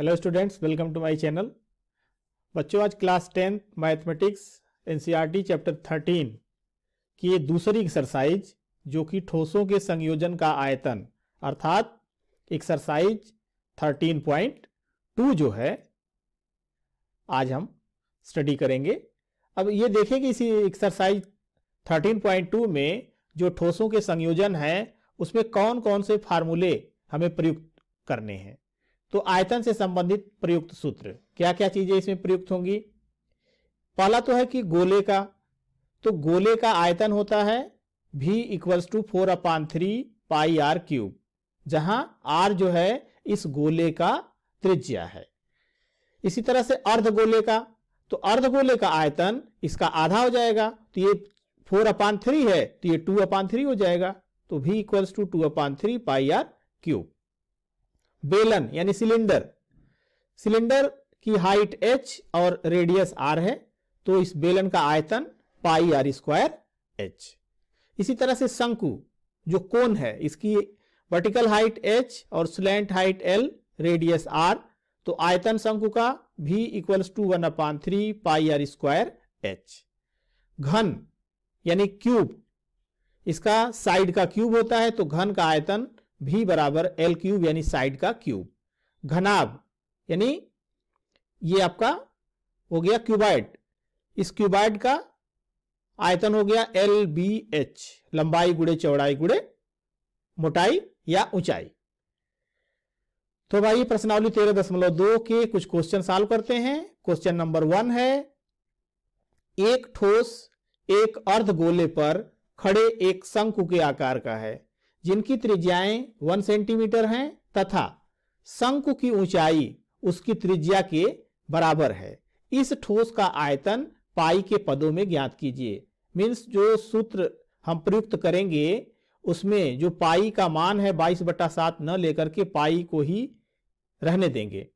hello students welcome to my channel बच्चों आज class tenth mathematics NCERT chapter thirteen की दूसरी एक्सरसाइज जो कि ठोसों के संयोजन का आयतन अर्थात एक्सरसाइज थर्टीन पॉइंट टू जो है आज हम स्टडी करेंगे अब ये देखें कि इसी एक्सरसाइज थर्टीन पॉइंट टू में जो ठोसों के संयोजन हैं उसमें कौन कौन से फार्मूले हमें प्रयुक्त करने हैं तो आयतन से संबंधित प्रयुक्त सूत्र क्या क्या चीजें इसमें प्रयुक्त होंगी पहला तो है कि गोले का तो गोले का आयतन होता है भी equals to four upon three pi are cube जहां आर जो है इस गोले का त्रिज्या है इसी तरह से अर्ध गोले का तो अर्ध गोले का आयतन इसका आधा हो जाएगा तो ये फोर अपान थ्री है तो ये टू अपान थ्री हो जाएगा तो भी equals to two upon three pi are cube बेलन यानी सिलेंडर सिलेंडर की हाइट h और रेडियस r है तो इस बेलन का आयतन पाई आर स्क्वायर एच इसी तरह से शंकु जो कोन है इसकी वर्टिकल हाइट h और slant height l radius r तो आयतन शंकु का भी equals to one upon three pi are square h घन यानी क्यूब इसका साइड का क्यूब होता है तो घन का आयतन भी बराबर एल क्यूब यानी साइड का क्यूब घनाभ यानी ये आपका हो गया क्यूबाइट इस क्यूबाइड का आयतन हो गया एल बी एच लंबाई गुड़े चौड़ाई गुड़े मोटाई या ऊंचाई तो भाई प्रश्नावली तेरह दशमलव दो के कुछ क्वेश्चन सॉल्व करते हैं क्वेश्चन नंबर वन है एक ठोस एक अर्ध गोले पर खड़े एक शंकु के आकार का है जिनकी त्रिज्याएं वन सेंटीमीटर हैं तथा शंकु की ऊंचाई उसकी त्रिज्या के बराबर है इस ठोस का आयतन पाई के पदों में ज्ञात कीजिए मीन्स जो सूत्र हम प्रयुक्त करेंगे उसमें जो पाई का मान है बाईस बटा सात न लेकर के पाई को ही रहने देंगे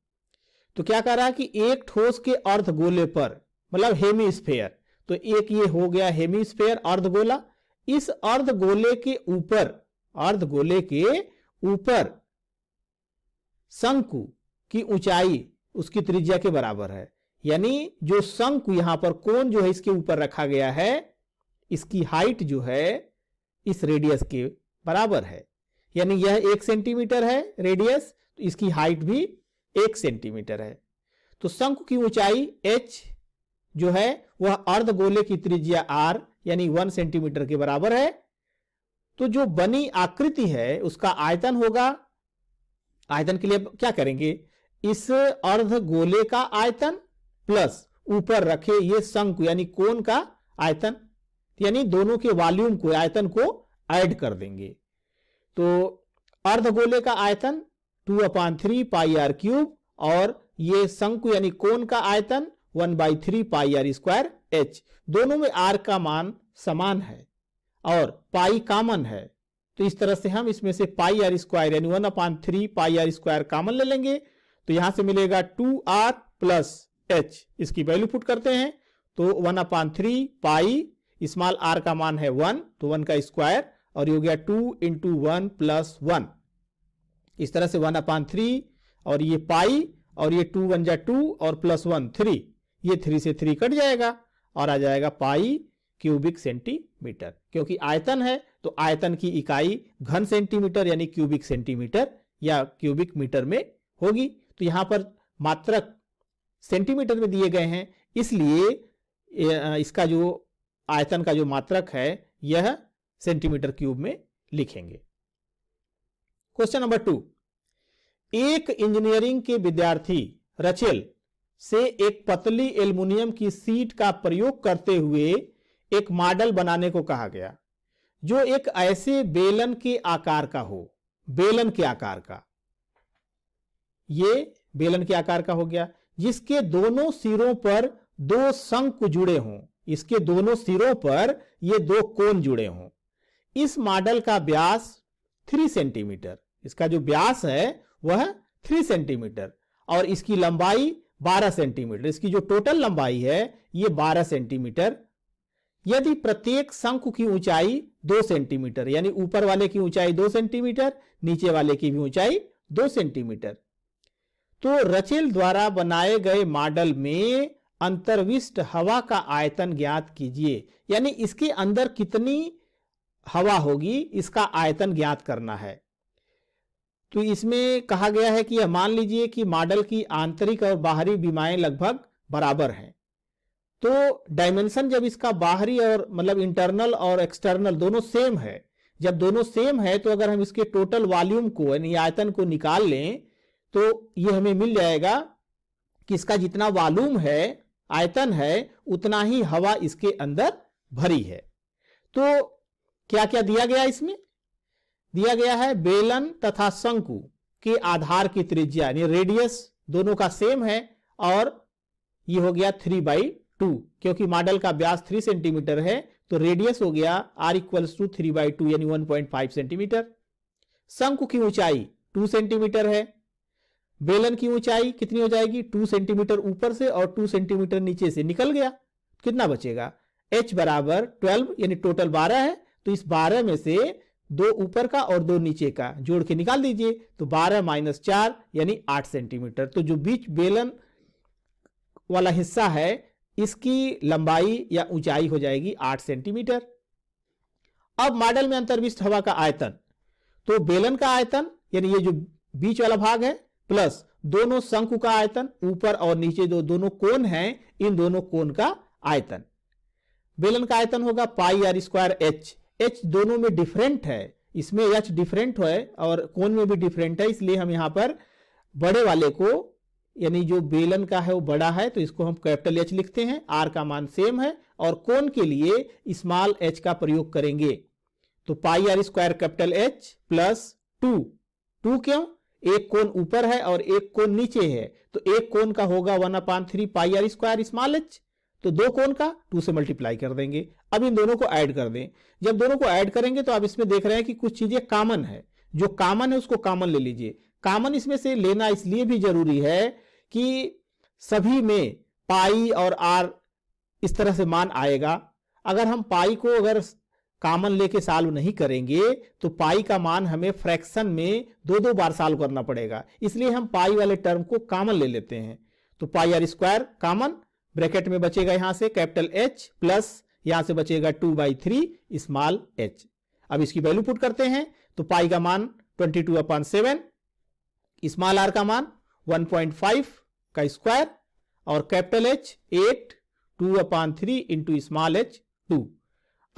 तो क्या कह रहा है कि एक ठोस के अर्ध गोले पर मतलब हेमी स्फेयर तो एक ये हो गया हेमी स्फेयर अर्ध गोला इस अर्ध गोले के ऊपर अर्ध गोले के ऊपर शंकु की ऊंचाई उसकी त्रिज्या के बराबर है यानी जो शंकु यहां पर कोण जो है इसके ऊपर रखा गया है इसकी हाइट जो है इस रेडियस के बराबर है यानी यह एक सेंटीमीटर है रेडियस तो इसकी हाइट भी एक सेंटीमीटर है तो शंकु की ऊंचाई h जो है वह अर्ध गोले की त्रिज्या r यानी वन सेंटीमीटर के बराबर है तो जो बनी आकृति है उसका आयतन होगा आयतन के लिए क्या करेंगे इस अर्ध गोले का आयतन प्लस ऊपर रखे ये शंकु यानी कोन का आयतन यानी दोनों के वॉल्यूम को आयतन को ऐड कर देंगे तो अर्ध गोले का आयतन two upon three pi are cube और ये शंकु यानी कोन का आयतन one by three pi are square H दोनों में आर का मान समान है और पाई कॉमन है तो इस तरह से हम इसमें से पाई आर स्क्वायर यानी one upon three pi are square common ले लेंगे तो यहां से मिलेगा टू आर प्लस एच इसकी वैल्यू पुट करते हैं तो one upon three pi small R का मान है वन तो वन का स्क्वायर और ये हो गया two into one plus one इस तरह से वन अपॉन थ्री और ये पाई और ये टू वन जा टू और प्लस वन थ्री ये थ्री से थ्री कट जाएगा और आ जाएगा पाई क्यूबिक सेंटीमीटर क्योंकि आयतन है तो आयतन की इकाई घन सेंटीमीटर यानी क्यूबिक सेंटीमीटर या क्यूबिक मीटर में होगी तो यहां पर मात्रक सेंटीमीटर में दिए गए हैं इसलिए इसका जो आयतन का जो मात्रक है यह सेंटीमीटर क्यूब में लिखेंगे क्वेश्चन नंबर टू एक इंजीनियरिंग के विद्यार्थी रचेल से एक पतली एल्युमिनियम की सीट का प्रयोग करते हुए एक मॉडल बनाने को कहा गया जो एक ऐसे बेलन के आकार का हो बेलन के आकार का ये बेलन के आकार का हो गया जिसके दोनों सिरों पर दो शंक जुड़े हों इसके दोनों सिरों पर ये दो कोन जुड़े हों इस मॉडल का व्यास थ्री सेंटीमीटर इसका जो व्यास है वह थ्री सेंटीमीटर और इसकी लंबाई बारह सेंटीमीटर इसकी जो टोटल लंबाई है ये बारह सेंटीमीटर यदि प्रत्येक शंकु की ऊंचाई दो सेंटीमीटर यानी ऊपर वाले की ऊंचाई दो सेंटीमीटर नीचे वाले की भी ऊंचाई दो सेंटीमीटर तो रचेल द्वारा बनाए गए मॉडल में अंतर्विष्ट हवा का आयतन ज्ञात कीजिए यानी इसके अंदर कितनी हवा होगी इसका आयतन ज्ञात करना है तो इसमें कहा गया है कि यह मान लीजिए कि मॉडल की आंतरिक और बाहरी बीमाएं लगभग बराबर हैं तो डायमेंशन जब इसका बाहरी और मतलब इंटरनल और एक्सटर्नल दोनों सेम है जब दोनों सेम है तो अगर हम इसके टोटल वॉल्यूम को यानी आयतन को निकाल लें तो ये हमें मिल जाएगा कि इसका जितना वॉल्यूम है आयतन है उतना ही हवा इसके अंदर भरी है तो क्या क्या दिया गया इसमें दिया गया है बेलन तथा शंकु के आधार की त्रिज्या यानी रेडियस दोनों का सेम है और ये हो गया थ्री बाई टू क्योंकि मॉडल का व्यास थ्री सेंटीमीटर है तो रेडियस हो गया R equals to three by two यानी वन पॉइंट फाइव सेंटीमीटर शंकु की ऊंचाई टू सेंटीमीटर है बेलन की ऊंचाई कितनी हो जाएगी टू सेंटीमीटर ऊपर से और टू सेंटीमीटर नीचे से निकल गया कितना बचेगा एच बराबर ट्वेल्व यानी टोटल बारह है तो इस बारह में से दो ऊपर का और दो नीचे का जोड़ के निकाल दीजिए तो बारह माइनस चार यानी आठ सेंटीमीटर तो जो बीच बेलन वाला हिस्सा है इसकी लंबाई या ऊंचाई हो जाएगी आठ सेंटीमीटर अब मॉडल में अंतर्विष्ट हवा का आयतन तो बेलन का आयतन यानी ये जो बीच वाला भाग है प्लस दोनों शंकु का आयतन ऊपर और नीचे जो दोनों कोन हैं इन दोनों कोन का आयतन बेलन का आयतन होगा pi are square H H दोनों में डिफरेंट है इसमें एच डिफरेंट है और कोन में भी डिफरेंट है इसलिए हम यहां पर बड़े वाले को यानी जो बेलन का है वो बड़ा है तो इसको हम कैपिटल एच लिखते हैं आर का मान सेम है और कोन के लिए स्मॉल एच का प्रयोग करेंगे तो pi are square capital H plus two two क्यों एक कोन ऊपर है और एक कोन नीचे है तो एक कोन का होगा one upon three pi are square small H तो दो कोन का टू से मल्टीप्लाई कर देंगे अब इन दोनों को ऐड कर दें जब दोनों को ऐड करेंगे तो आप इसमें देख रहे हैं कि कुछ चीजें कॉमन है जो कॉमन है उसको कॉमन ले लीजिए कॉमन इसमें से लेना इसलिए भी जरूरी है कि सभी में पाई और आर इस तरह से मान आएगा अगर हम पाई को अगर कामन लेके सॉल्व नहीं करेंगे तो पाई का मान हमें फ्रैक्शन में दो दो बार सॉल्व करना पड़ेगा इसलिए हम पाई वाले टर्म को कामन ले लेते हैं तो pi are square common bracket में बचेगा यहां से कैपिटल एच प्लस यहां से बचेगा two by three small H अब इसकी वैल्यू पुट करते हैं तो पाई का मान twenty two upon seven small R का मान वन पॉइंट फाइव का स्क्वायर और capital H eight two upon three into small H two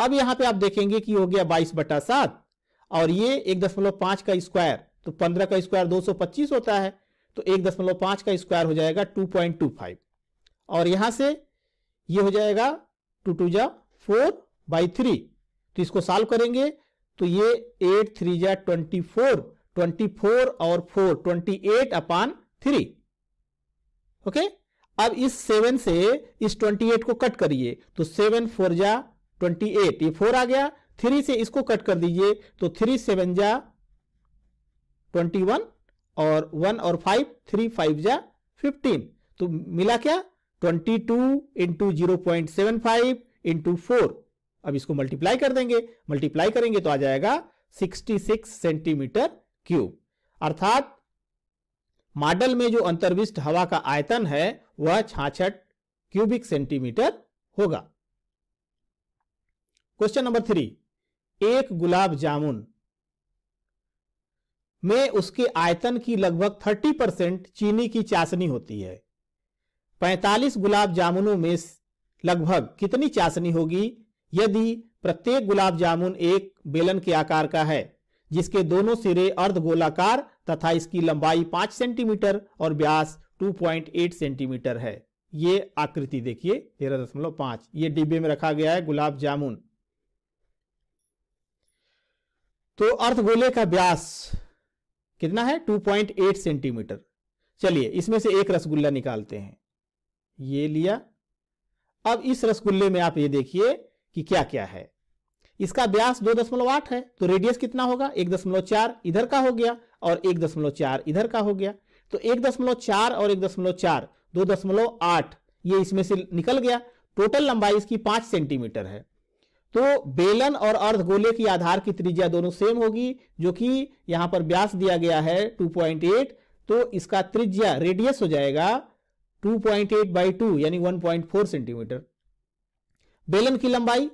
अब यहां पे आप देखेंगे कि हो गया बाईस बटा सात और ये एक दशमलव पांच का स्क्वायर तो पंद्रह का स्क्वायर दो सौ पच्चीस होता है तो एक दशमलव पांच का स्क्वायर हो जाएगा टू पॉइंट टू फाइव और यहां से ये हो जाएगा टू टू जा फोर बाई थ्री तो इसको सॉल्व करेंगे तो ये एट थ्री जा ट्वेंटी फोर ट्वेंटी फोर और four twenty eight upon three okay अब इस सेवन से इस ट्वेंटी एट को कट करिए तो सेवन फोर जा ट्वेंटी एट ये फोर आ गया थ्री से इसको कट कर दीजिए तो थ्री सेवन जा ट्वेंटी वन और वन और फाइव थ्री फाइव जा फिफ्टीन तो मिला क्या twenty two into zero point seven five into four अब इसको मल्टीप्लाई कर देंगे मल्टीप्लाई करेंगे तो आ जाएगा सिक्सटी सिक्स सेंटीमीटर क्यूब अर्थात मॉडल में जो अंतर्विष्ट हवा का आयतन है वह छाछठ क्यूबिक सेंटीमीटर होगा क्वेश्चन नंबर थ्री एक गुलाब जामुन में उसके आयतन की लगभग 30 परसेंट चीनी की चाशनी होती है 45 गुलाब जामुनों में लगभग कितनी चाशनी होगी यदि प्रत्येक गुलाब जामुन एक बेलन के आकार का है जिसके दोनों सिरे अर्ध गोलाकार तथा इसकी लंबाई पांच सेंटीमीटर और पॉइंट 2.8 सेंटीमीटर है ये आकृति देखिए तेरह दशमलव पांच ये डिब्बे में रखा गया है गुलाब जामुन तो अर्थगोले का ब्यास कितना है 2.8 सेंटीमीटर चलिए इसमें से एक रसगुल्ला निकालते हैं ये लिया अब इस रसगुल्ले में आप ये देखिए कि क्या क्या है इसका व्यास दो दशमलव आठ है तो रेडियस कितना होगा एक दशमलव चार इधर का हो गया और एक दशमलव चार इधर का हो गया तो एक दशमलव चार और एक दशमलव चार दो दशमलव आठ ये इसमें से निकल गया टोटल लंबाई इसकी पांच सेंटीमीटर है तो बेलन और अर्ध गोले की आधार की त्रिज्या दोनों सेम होगी जो कि यहां पर व्यास दिया गया है एट तो इसका त्रिज्या रेडियस हो जाएगा 2.8 बाई टू यानी 1.4 सेंटीमीटर बेलन की लंबाई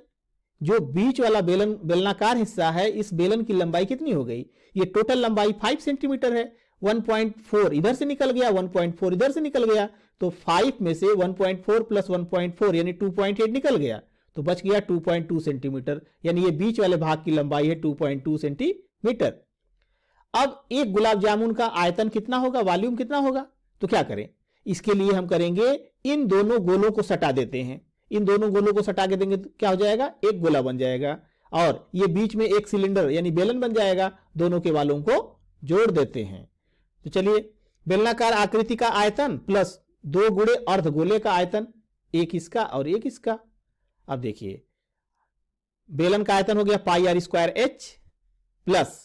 जो बीच वाला बेलन बेलनाकार हिस्सा है इस बेलन की लंबाई कितनी हो गई ये टोटल लंबाई 5 सेंटीमीटर है 1.4 इधर से निकल गया 1.4 इधर से निकल गया तो 5 में से 1.4 प्लस 1.4 यानी 2.8 निकल गया तो बच गया 2.2 सेंटीमीटर यानी ये बीच वाले भाग की लंबाई है 2.2 सेंटीमीटर अब एक गुलाब जामुन का आयतन कितना होगा वॉल्यूम कितना होगा तो क्या करें इसके लिए हम करेंगे इन दोनों गोलों को सटा देते हैं इन दोनों गोलों को सटा के देंगे तो क्या हो जाएगा एक गोला बन जाएगा और ये बीच में एक सिलेंडर यानी बेलन बन जाएगा दोनों के वालों को जोड़ देते हैं तो चलिए बेलनाकार आकृति का आयतन प्लस दो गुड़े अर्ध गोले का आयतन एक इसका और एक इसका अब देखिए बेलन का आयतन हो गया pi are square H plus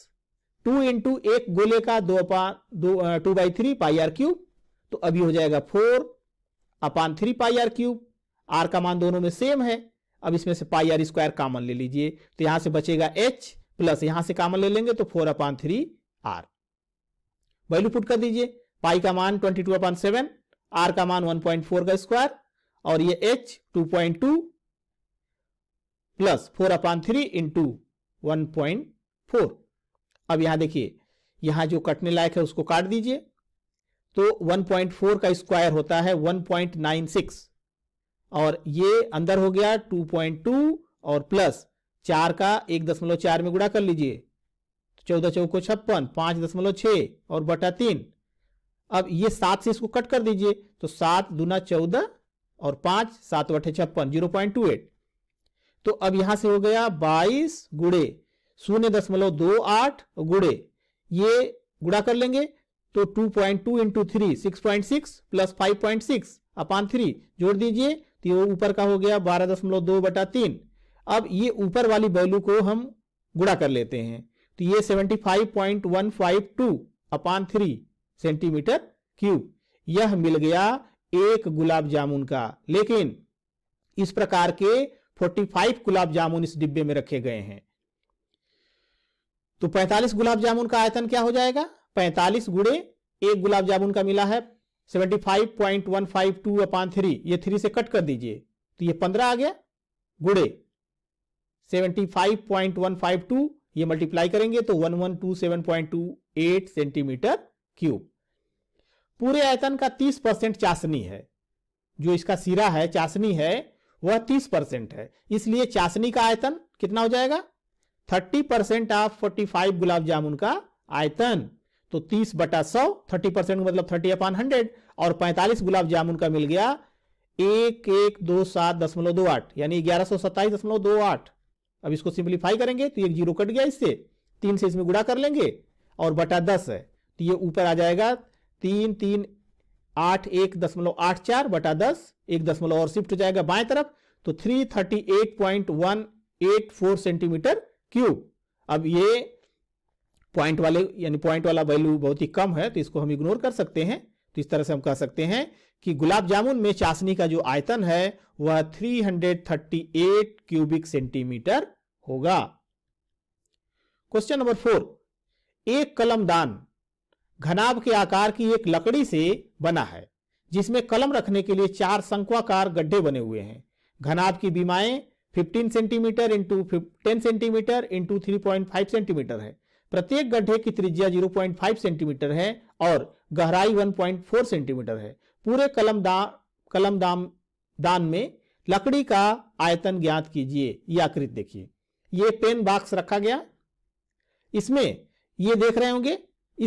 two into एक गोले का दो अपान दो two by three pi are cube तो अभी हो जाएगा four upon three pi are cube R का मान दोनों में सेम है अब इसमें से पाई आर स्क्वायर कामन ले लीजिए तो यहां से बचेगा एच प्लस यहां से कामन ले लेंगे तो four upon three R value put कर दीजिए पाई का मान twenty two upon seven R का मान वन पॉइंट फोर का स्क्वायर और ये H two point two plus four upon three into one point four अब यहां देखिए यहां जो कटने लायक है उसको काट दीजिए तो वन पॉइंट फोर का स्क्वायर होता है वन पॉइंट नाइन सिक्स और ये अंदर हो गया 2.2 और प्लस चार का एक दशमलव चार में गुड़ा कर लीजिए तो चौदह चौको छप्पन पांच दशमलव छ और बटा तीन अब ये सात से इसको कट कर दीजिए तो सात दूना चौदह और पांच सात बटे छप्पन जीरो पॉइंट टू एट तो अब यहां से हो गया बाईस गुड़े शून्य दशमलव दो आठ गुड़े ये गुड़ा कर लेंगे तो two point two into three six point six plus five point six upon three जोड़ दीजिए तो ये ऊपर का हो गया बारह दशमलव दो बटा तीन अब ये ऊपर वाली वैल्यू को हम गुड़ा कर लेते हैं तो ये seventy five point one five two upon three centimetre cube यह मिल गया एक गुलाब जामुन का लेकिन इस प्रकार के 45 गुलाब जामुन इस डिब्बे में रखे गए हैं तो 45 गुलाब जामुन का आयतन क्या हो जाएगा 45 गुड़े एक गुलाब जामुन का मिला है seventy five point one five two upon three ये थ्री से कट कर दीजिए तो ये पंद्रह आ गया गुड़े seventy five point one five two ये मल्टीप्लाई करेंगे तो one one two seven point two eight centimetre cube पूरे आयतन का तीस परसेंट चाशनी है जो इसका सिरा है चाशनी है वह तीस परसेंट है इसलिए चाशनी का आयतन कितना हो जाएगा thirty percent of forty five gulab jamun का आयतन तो 30 बटा सौ थर्टी परसेंट मतलब 30 अपान हंड्रेड और 45 गुलाब जामुन का मिल गया एक एक दो सात दशमलव दो आठ यानी ग्यारह सौ सत्ताईस दशमलव दो आठ अब इसको सिंप्लीफाई करेंगे तो एक जीरो कट गया इससे तीन से इसमें गुड़ा कर लेंगे और बटा दस है तो ये ऊपर आ जाएगा तीन तीन आठ एक दशमलव आठ चार बटा दस एक दशमलव और शिफ्ट हो जाएगा बाएं तरफ तो three thirty eight point one eight four centimetre cube अब ये पॉइंट वाले यानी पॉइंट वाला वैल्यू बहुत ही कम है तो इसको हम इग्नोर कर सकते हैं तो इस तरह से हम कह सकते हैं कि गुलाब जामुन में चाशनी का जो आयतन है वह 338 क्यूबिक सेंटीमीटर होगा क्वेश्चन नंबर फोर एक कलम दान घनाब के आकार की एक लकड़ी से बना है जिसमें कलम रखने के लिए चार संकवाकार गड्ढे बने हुए हैं घनाब की बीमाएं 15 centimetre into ten centimetre into three point five centimetre है प्रत्येक गड्ढे की त्रिज्या 0.5 सेंटीमीटर है और गहराई 1.4 सेंटीमीटर है पूरे कलम दा, कलम दाम दान में लकड़ी का आयतन ज्ञात कीजिए यह आकृति देखिए ये पेन बॉक्स रखा गया इसमें ये देख रहे होंगे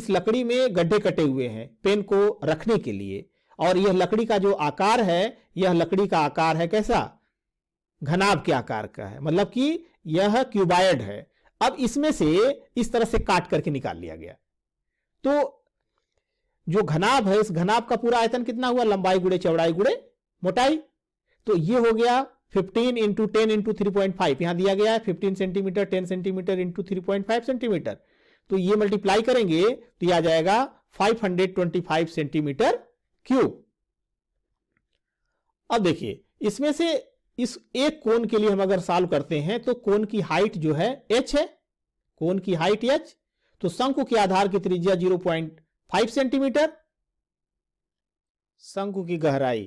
इस लकड़ी में गड्ढे कटे हुए हैं पेन को रखने के लिए और यह लकड़ी का जो आकार है यह लकड़ी का आकार है कैसा घनाभ के आकार का है मतलब कि यह क्यूबायड है अब इसमें से इस तरह से काट करके निकाल लिया गया तो जो घनाभ है इस घनाभ का पूरा आयतन कितना हुआ लंबाई गुड़े चौड़ाई गुड़े मोटाई तो ये हो गया 15 into ten into three point five यहां दिया गया है 15 centimetre 10 centimetre into three point five centimetre तो ये मल्टीप्लाई करेंगे तो यह आ जाएगा 525 सेंटीमीटर क्यूब अब देखिए इसमें से इस एक कोन के लिए हम अगर सॉल्व करते हैं तो कोन की हाइट जो है एच है कोन की हाइट एच तो शंकु के आधार की त्रिज्या 0.5 सेंटीमीटर शंकु की गहराई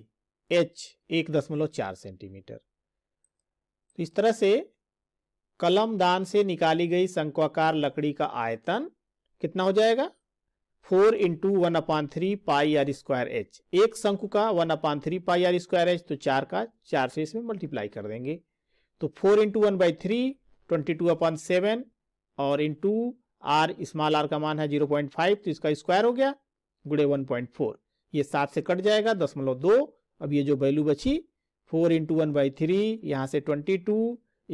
एच एक दशमलव चार सेंटीमीटर तो इस तरह से कलम दान से निकाली गई शंकुआकार लकड़ी का आयतन कितना हो जाएगा four into one upon three pi are square H एक शंकु का one upon three pi are square H तो चार का चार से इसमें मल्टीप्लाई कर देंगे तो four into one by three twenty two upon seven और इंटू आर स्मॉल आर का मान है जीरो पॉइंट फाइव तो इसका स्क्वायर हो गया गुड़े वन पॉइंट फोर ये सात से कट जाएगा दशमलव दो अब ये जो वैल्यू बची four into one by three यहाँ से ट्वेंटी टू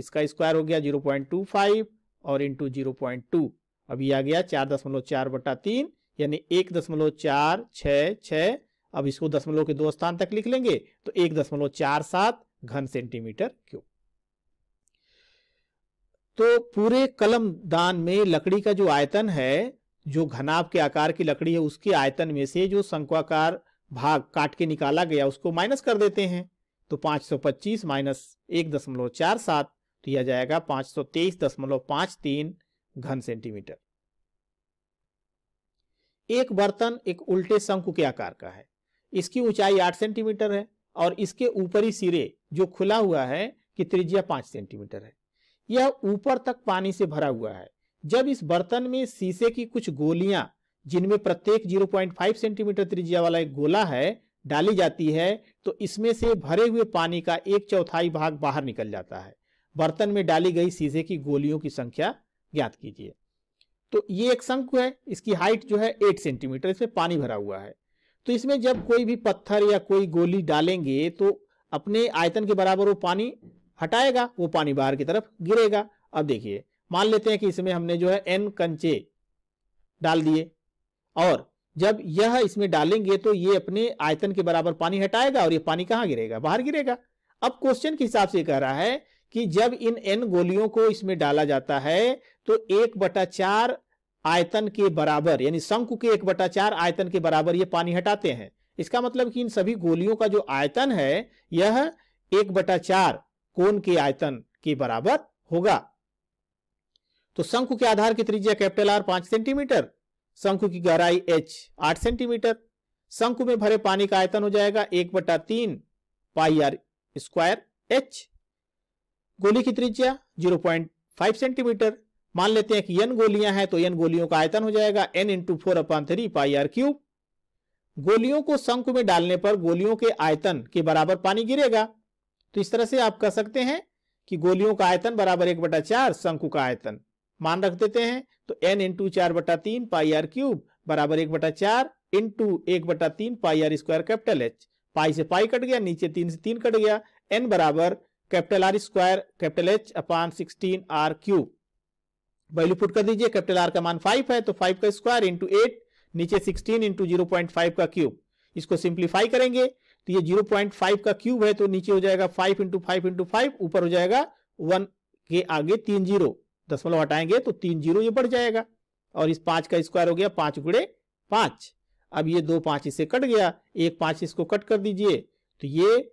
इसका स्क्वायर हो गया जीरो पॉइंट टू फाइव और इंटू जीरो पॉइंट टू अब ये आ गया चार दशमलव चार बटा तीन यानी एक दशमलव चार छ छ अब इसको दशमलव के दो स्थान तक लिख लेंगे तो एक दशमलव चार सात घन सेंटीमीटर क्यों तो पूरे कलम दान में लकड़ी का जो आयतन है जो घनाव के आकार की लकड़ी है उसके आयतन में से जो शंक्वाकार भाग काट के निकाला गया उसको माइनस कर देते हैं तो 525 माइनस एक दशमलव चार सात तो यह जाएगा तीन घन सेंटीमीटर एक बर्तन एक उल्टे शंकु के आकार का है इसकी ऊंचाई आठ सेंटीमीटर है और इसके ऊपरी सिरे जो खुला हुआ है कि त्रिज्या पांच सेंटीमीटर है यह ऊपर तक पानी से भरा हुआ है जब इस बर्तन में शीशे की कुछ गोलियां जिनमें प्रत्येक 0.5 सेंटीमीटर त्रिज्या वाला एक गोला है डाली जाती है तो इसमें से भरे हुए पानी का एक चौथाई भाग बाहर निकल जाता है बर्तन में डाली गई शीशे की गोलियों की संख्या ज्ञात कीजिए तो ये एक शंकु है इसकी हाइट जो है एट सेंटीमीटर इसमें पानी भरा हुआ है तो इसमें जब कोई भी पत्थर या कोई गोली डालेंगे तो अपने आयतन के बराबर वो पानी हटाएगा वो पानी बाहर की तरफ गिरेगा अब देखिए मान लेते हैं कि इसमें हमने जो है एन कंचे डाल दिए और जब यह इसमें डालेंगे तो ये अपने आयतन के बराबर पानी हटाएगा और ये पानी कहाँ गिरेगा बाहर गिरेगा अब क्वेश्चन के हिसाब से कह रहा है कि जब इन एन गोलियों को इसमें डाला जाता है तो एक बटा चार आयतन के बराबर यानी शंकु के एक बटा चार आयतन के बराबर ये पानी हटाते हैं इसका मतलब कि इन सभी गोलियों का जो आयतन है यह एक बटा चार कोन के आयतन के बराबर होगा तो शंकु के आधार की त्रिज्या कैपिटल आर पांच सेंटीमीटर शंकु की गहराई एच आठ सेंटीमीटर शंकु में भरे पानी का आयतन हो जाएगा एक बटा तीन पाई आर स्क्वायर एच गोली की त्रिज्या जीरो पॉइंट फाइव सेंटीमीटर मान लेते हैं कि एन गोलियां हैं तो एन गोलियों का आयतन हो जाएगा N into four upon three pi are cube गोलियों को शंकु में डालने पर गोलियों के आयतन के बराबर पानी गिरेगा तो इस तरह से आप कह सकते हैं कि गोलियों का आयतन बराबर एक बटा चार शंकु का आयतन मान रख देते हैं तो एन इंटू चार बटा तीन पाई आर क्यूब बराबर एक बटा चार इंटू एक बटा तीन pi are square capital H pi से पाई कट गया नीचे तीन से तीन कट गया एन बराबर capital R square capital H upon sixteen R cube value put कर दीजिए कैपिटल आर का मान फाइव है तो फाइव का स्क्वायर इंटू एट नीचे sixteen into zero point five का क्यूब इसको सिंप्लीफाई करेंगे तो ये जीरो पॉइंट फाइव का क्यूब है तो नीचे हो जाएगा five into five into five ऊपर हो जाएगा वन के आगे तीन जीरो दसमलव मतलब हटाएंगे तो तीन जीरो ये बढ़ जाएगा और इस पांच का स्क्वायर हो गया पांच गुड़े पांच अब ये दो पांच इसे कट गया एक पांच इसको कट कर दीजिए तो ये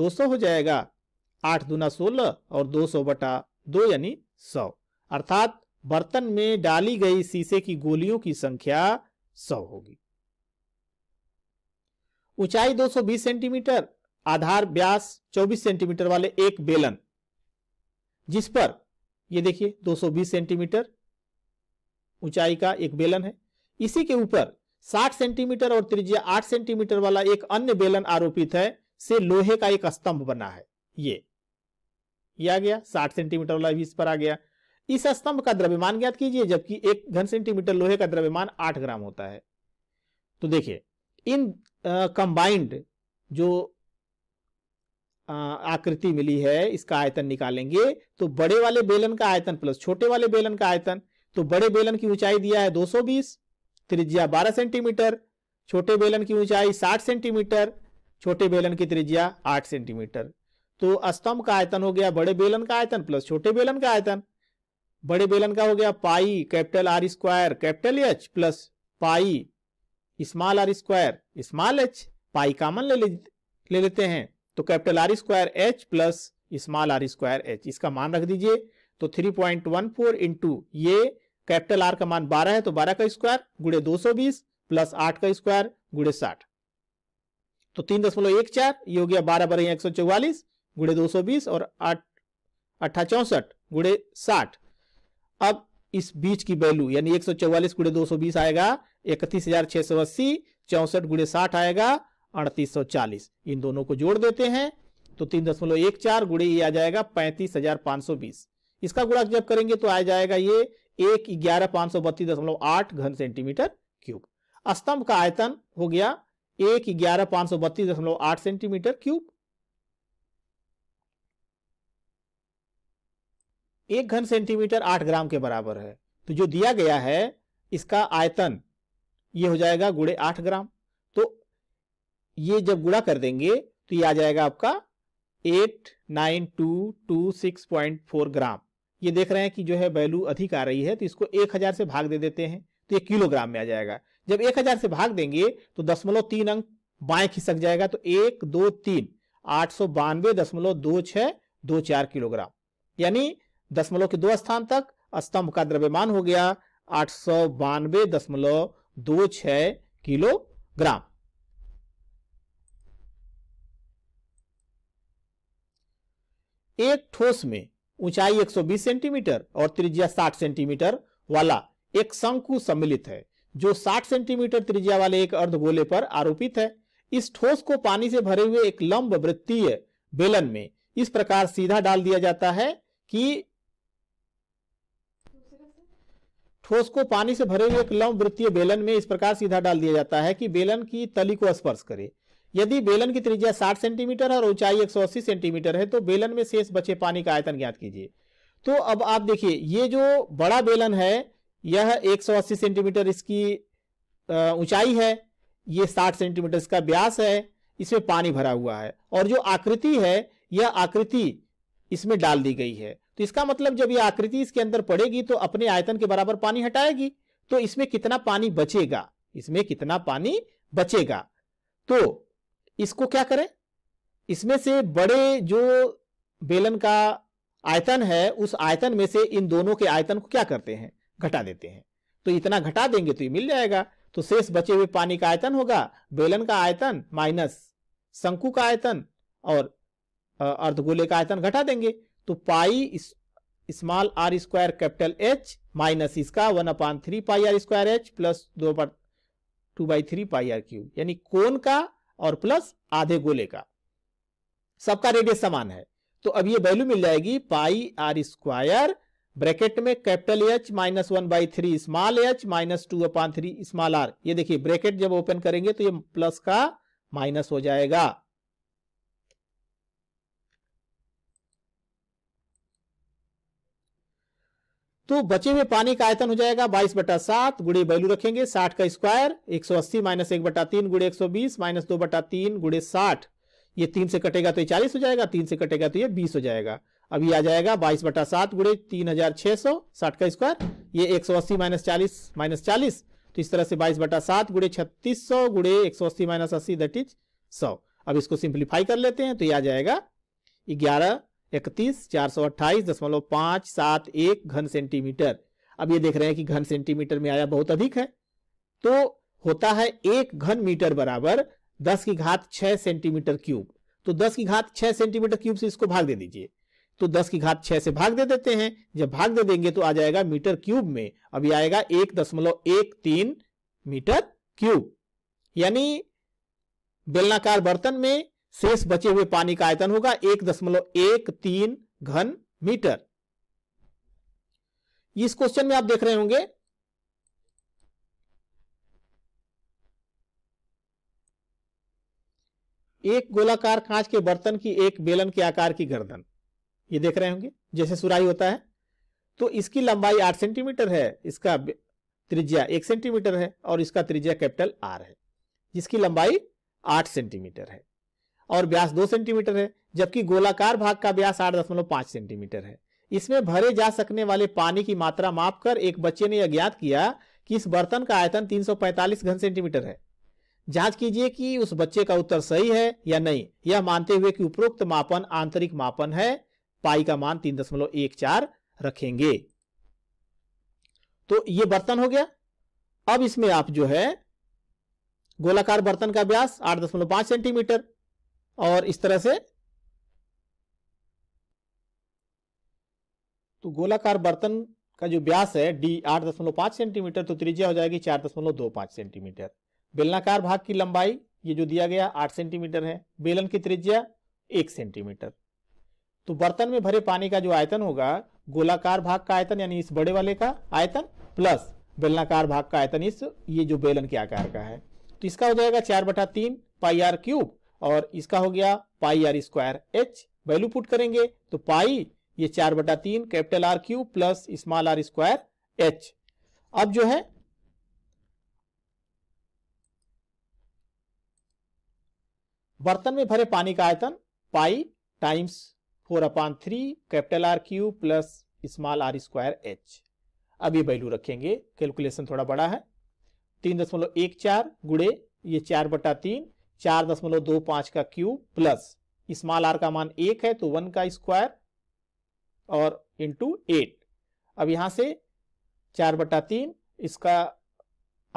दो सौ हो जाएगा आठ दूना सोलह और दो सौ बटा दो यानी सौ अर्थात बर्तन में डाली गई शीशे की गोलियों की संख्या सौ होगी ऊंचाई 220 सेंटीमीटर आधार व्यास 24 सेंटीमीटर वाले एक बेलन जिस पर ये देखिए 220 सेंटीमीटर ऊंचाई का एक बेलन है इसी के ऊपर 60 सेंटीमीटर और त्रिज्या 8 सेंटीमीटर वाला एक अन्य बेलन आरोपित है से लोहे का एक स्तंभ बना है ये ये आ गया 60 सेंटीमीटर वाला भी इस पर आ गया इस स्तंभ का द्रव्यमान ज्ञात कीजिए जबकि एक घन सेंटीमीटर लोहे का द्रव्यमान आठ ग्राम होता है तो देखिए इन कंबाइंड जो आकृति मिली है इसका आयतन निकालेंगे तो बड़े वाले बेलन का आयतन प्लस छोटे वाले बेलन का आयतन तो बड़े बेलन की ऊंचाई दिया है 220 त्रिज्या 12 सेंटीमीटर छोटे बेलन की ऊंचाई 60 सेंटीमीटर छोटे बेलन की त्रिज्या 8 सेंटीमीटर तो स्तंभ का आयतन हो गया बड़े बेलन का आयतन प्लस छोटे बेलन का आयतन बड़े बेलन का हो गया pi capital R square capital H plus pi small R square small H pi common ले, ले ले लेते हैं तो capital R square H plus small R square H इसका मान रख दीजिए तो 3.14 पॉइंट वन फोर इंटू ये कैपिटल आर का मान 12 है तो 12 का स्क्वायर गुड़े 220 प्लस आठ का स्क्वायर गुड़े साठ तो तीन दशमलव एक चार ये हो गया बारह बारह एक सौ चौवालीस गुड़े दो सौ बीस और आठ अट्ठा चौसठ गुड़े साठ अब इस बीच की वैल्यू यानी एक सौ चौवालीस गुड़े दो सौ बीस आएगा इकतीस हजार छह सौ अस्सी चौसठ गुड़े साठ आएगा अड़तीस सौ चालीस इन दोनों को जोड़ देते हैं तो तीन दशमलव एक चार गुड़े ये आ जाएगा पैंतीस हजार पांच सौ बीस इसका गुणा जब करेंगे तो आ जाएगा ये एक ग्यारह पांच सौ बत्तीस दशमलव आठ घन सेंटीमीटर क्यूब स्तंभ का आयतन हो गया एक ग्यारह पांच सौ बत्तीस दशमलव आठ सेंटीमीटर क्यूब एक घन सेंटीमीटर आठ ग्राम के बराबर है तो जो दिया गया है इसका आयतन ये हो जाएगा गुड़े आठ ग्राम तो ये जब गुड़ा कर देंगे तो ये आ जाएगा आपका eight nine two two six point four gram ये देख रहे हैं कि जो है वैल्यू अधिक आ रही है तो इसको एक हजार से भाग दे देते हैं तो ये किलोग्राम में आ जाएगा जब एक हजार से भाग देंगे तो दसमलव तीन अंक बाएं खिसक जाएगा तो एक दो तीन आठ सौ बानवे दशमलव दो छह दो चार किलोग्राम यानी दशमलव के दो स्थान तक स्तंभ का द्रव्यमान हो गया आठ सौ बानवे दशमलव दो छ किलोग्राम एक ठोस में ऊंचाई 120 सेंटीमीटर और त्रिज्या 60 सेंटीमीटर वाला एक शंकु सम्मिलित है जो 60 सेंटीमीटर त्रिज्या वाले एक अर्धगोले पर आरोपित है इस ठोस को पानी से भरे हुए एक लंब वृत्तीय बेलन में इस प्रकार सीधा डाल दिया जाता है कि ठोस को पानी से भरे हुए एक लंब वृत्तीय बेलन में इस प्रकार सीधा डाल दिया जाता है कि बेलन की तली को स्पर्श करे यदि बेलन की त्रिज्या 60 सेंटीमीटर और ऊंचाई 180 सेंटीमीटर है तो बेलन में शेष बचे पानी का आयतन ज्ञात कीजिए तो अब आप देखिए ये जो बड़ा बेलन है यह 180 सेंटीमीटर इसकी ऊंचाई है ये 60 सेंटीमीटर इसका व्यास है इसमें पानी भरा हुआ है और जो आकृति है यह आकृति इसमें डाल दी गई है तो इसका मतलब जब ये आकृति इसके अंदर पड़ेगी तो अपने आयतन के बराबर पानी हटाएगी तो इसमें कितना पानी बचेगा इसमें कितना पानी बचेगा तो इसको क्या करें इसमें से बड़े जो बेलन का आयतन है उस आयतन में से इन दोनों के आयतन को क्या करते हैं घटा देते हैं तो इतना घटा देंगे तो ये मिल जाएगा तो शेष बचे हुए पानी का आयतन होगा बेलन का आयतन माइनस शंकु का आयतन और अर्धगोले का आयतन घटा देंगे तो pi small R square capital H minus इसका one upon three pi are square H plus दो पर two by three pi are cube यानी कोन का और प्लस आधे गोले का सबका रेडियस समान है तो अब ये वैल्यू मिल जाएगी पाई आर स्क्वायर ब्रैकेट में capital H minus one by three small H minus two upon three small R ये देखिए ब्रैकेट जब ओपन करेंगे तो ये प्लस का माइनस हो जाएगा तो बचे हुए पानी का आयतन हो जाएगा बाईस बटा सात गुड़े वैल्यू रखेंगे साठ का स्क्वायर एक सौ अस्सी माइनस एक बटा तीन गुड़े एक सौ बीस माइनस दो बटा तीन गुड़े साठ ये तीन से कटेगा तो ये चालीस हो जाएगा तीन से कटेगा तो ये बीस हो जाएगा अब ये आ जाएगा बाईस बटा सात गुड़े तीन हजार छह सौ साठ का स्क्वायर ये एक सौ अस्सी माइनस चालीस माइनस चालीस तो इस तरह से बाईस बटा सात गुड़े छत्तीस सौ गुड़े एक सौ अस्सी माइनस अस्सी दट इज सौ अब इसको सिंप्लीफाई कर लेते हैं तो ये आ जाएगा ग्यारह इकतीस चार सौ अट्ठाईस दशमलव पांच सात एक घन सेंटीमीटर अब ये देख रहे हैं कि घन सेंटीमीटर में आया बहुत अधिक है तो होता है एक घन मीटर बराबर दस की घात छह सेंटीमीटर क्यूब तो दस की घात छह सेंटीमीटर क्यूब से इसको भाग दे दीजिए तो दस की घात छह से भाग दे देते हैं जब भाग दे देंगे तो आ जाएगा मीटर क्यूब में अब यह आएगा एक दशमलव एक तीन मीटर क्यूब यानी बेलनाकार बर्तन में शेष बचे हुए पानी का आयतन होगा एक दशमलव एक तीन घन मीटर इस क्वेश्चन में आप देख रहे होंगे एक गोलाकार कांच के बर्तन की एक बेलन के आकार की गर्दन ये देख रहे होंगे जैसे सुराई होता है तो इसकी लंबाई आठ सेंटीमीटर है इसका त्रिज्या एक सेंटीमीटर है और इसका त्रिज्या कैपिटल आर है जिसकी लंबाई आठ सेंटीमीटर है और व्यास दो सेंटीमीटर है जबकि गोलाकार भाग का व्यास आठ दशमलव पांच सेंटीमीटर है इसमें भरे जा सकने वाले पानी की मात्रा माप कर एक बच्चे ने यह ज्ञात किया कि इस बर्तन का आयतन 345 घन सेंटीमीटर है जांच कीजिए कि उस बच्चे का उत्तर सही है या नहीं यह मानते हुए कि उपरोक्त मापन आंतरिक मापन है पाई का मान तीन दशमलव एक चार रखेंगे तो ये बर्तन हो गया अब इसमें आप जो है गोलाकार बर्तन का व्यास आठ दशमलव पांच सेंटीमीटर और इस तरह से तो गोलाकार बर्तन का जो व्यास है डी आठ दशमलव पांच सेंटीमीटर तो त्रिज्या हो जाएगी चार दशमलव दो पांच सेंटीमीटर बेलनाकार भाग की लंबाई ये जो दिया गया आठ सेंटीमीटर है बेलन की त्रिज्या एक सेंटीमीटर तो बर्तन में भरे पानी का जो आयतन होगा गोलाकार भाग का आयतन यानी इस बड़े वाले का आयतन प्लस बेलनाकार भाग का आयतन इस ये जो बेलन के आकार का है तो इसका हो जाएगा चार बटा तीन पाईआर क्यूब और इसका हो गया pi are square H value put करेंगे तो पाई ये चार बटा तीन capital R cube plus small R square H अब जो है बर्तन में भरे पानी का आयतन pi times four upon three capital R cube plus small R square H अब ये वैल्यू रखेंगे कैलकुलेशन थोड़ा बड़ा है तीन दशमलव एक चार गुड़े ये चार बटा तीन चार दशमलव दो पांच का क्यूब प्लस स्मॉल आर का मान एक है तो वन का स्क्वायर और इंटू एट अब यहां से चार बटा तीन इसका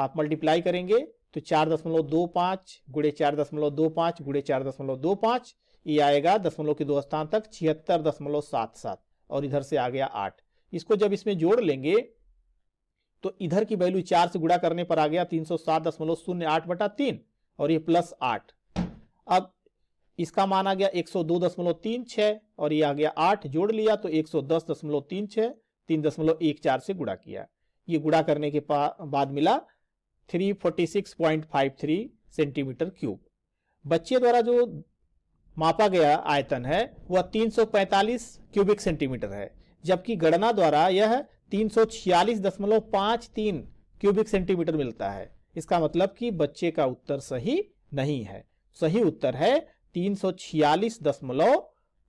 आप मल्टीप्लाई करेंगे तो चार दशमलव दो पांच गुड़े चार दशमलव दो पांच गुड़े चार दशमलव दो पांच ये आएगा दशमलव के दो स्थान तक छिहत्तर दशमलव सात सात और इधर से आ गया आठ इसको जब इसमें जोड़ लेंगे तो इधर की वैल्यू चार से गुड़ा करने पर आ गया तीन सौ सात दशमलव शून्य आठ बटा तीन और ये प्लस आठ अब इसका माना गया एक सौ दो दशमलव तीन छः और ये आ गया आठ जोड़ लिया तो एक सौ दस दशमलव तीन छः तीन दशमलव एक चार से गुड़ा किया ये गुड़ा करने के बाद मिला three forty six point five three centimetre cube बच्चे द्वारा जो मापा गया आयतन है वह तीन सौ पैंतालीस क्यूबिक सेंटीमीटर है जबकि गणना द्वारा यह तीन सौ छियालीस दशमलव पांच तीन क्यूबिक सेंटीमीटर मिलता है इसका मतलब कि बच्चे का उत्तर सही नहीं है सही उत्तर है तीन सौ छियालीस दशमलव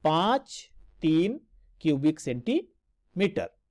पांच तीन क्यूबिक सेंटीमीटर